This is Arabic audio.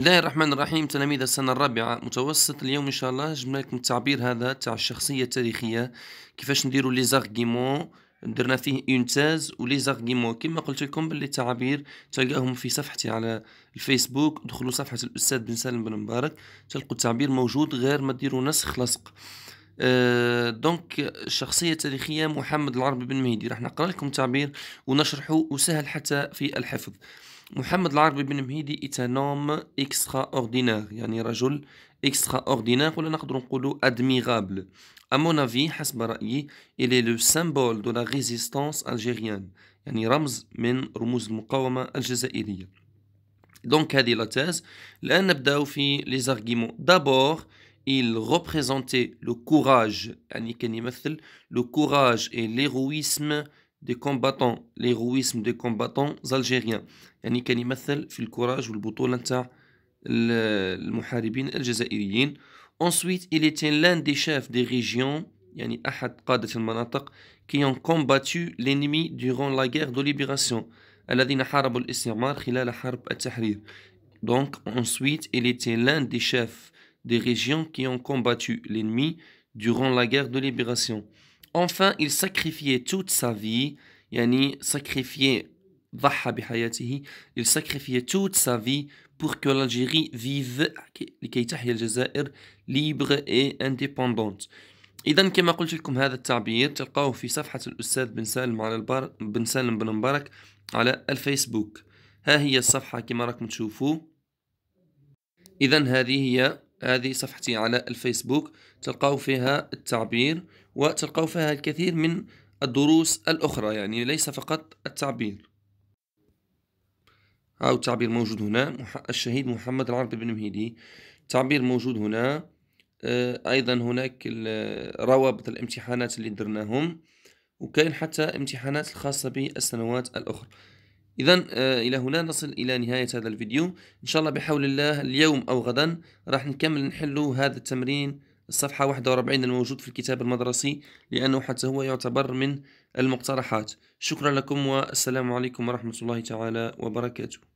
بسم الله الرحمن الرحيم تلاميذ السنة الرابعة متوسط اليوم إن شاء الله جبنا لكم التعبير هذا تاع الشخصية التاريخية كيفاش نديرو لي زارغيمون درنا فيه اون تاز ولي زارغيمون كما قلت لكم باللي التعابير تلقاهم في صفحتي على الفيسبوك دخلوا صفحة الأستاذ بن سالم بن مبارك تلقوا التعبير موجود غير ما ديروا نسخ لصق أه euh, دونك الشخصية التاريخية محمد العربي بن مهدي راح نقرا لكم نشرحو ونشرحه وسهل حتى في الحفظ محمد العربي بن مهيدي نوم إكسترا أوردينار يعني رجل إكسترا أوردينار ولا نقدر نقولو أدميغابل أمون أفي حسب رأيي إلي لو سامبول دو لا ريزيستونس ألجيريان يعني رمز من رموز المقاومة الجزائرية دونك هذه لا تاز الآن نبداو في لي زارغيمون دابور il représentait le courage يعني كان يمثل le courage et l'héroïsme des combattants l'héroïsme des combattants algériens ensuite il était l'un des chefs des régions qui ont combattu l'ennemi durant la guerre de libération donc ensuite il était l'un des chefs des régions qui ont combattu l'ennemi durant la guerre de libération Enfin, il sacrifiait toute sa vie, yani sacrifier ضحى بحياته, il sacrifiait toute sa vie pour que l'Algérie vive, لكي تحيا الجزائر libre et indépendante. إذا كما قلت لكم هذا التعبير تلقاوه في صفحة الأستاذ بن سالم على البار بن سالم بن مبارك على الفيسبوك. ها هي الصفحة كما راكم تشوفوا. إذا هذه هي هذه صفحتي على الفيسبوك تلقاو فيها التعبير وتلقوا فيها الكثير من الدروس الأخرى يعني ليس فقط التعبير أو التعبير موجود هنا الشهيد محمد العربي بن مهيدي تعبير موجود هنا آه، أيضا هناك روابط الامتحانات اللي درناهم وكاين حتى امتحانات الخاصة بالسنوات الأخرى إذا آه، إلى هنا نصل إلى نهاية هذا الفيديو إن شاء الله بحول الله اليوم أو غدا راح نكمل نحل هذا التمرين الصفحة 41 الموجود في الكتاب المدرسي لأنه حتى هو يعتبر من المقترحات شكرا لكم والسلام عليكم ورحمة الله تعالى وبركاته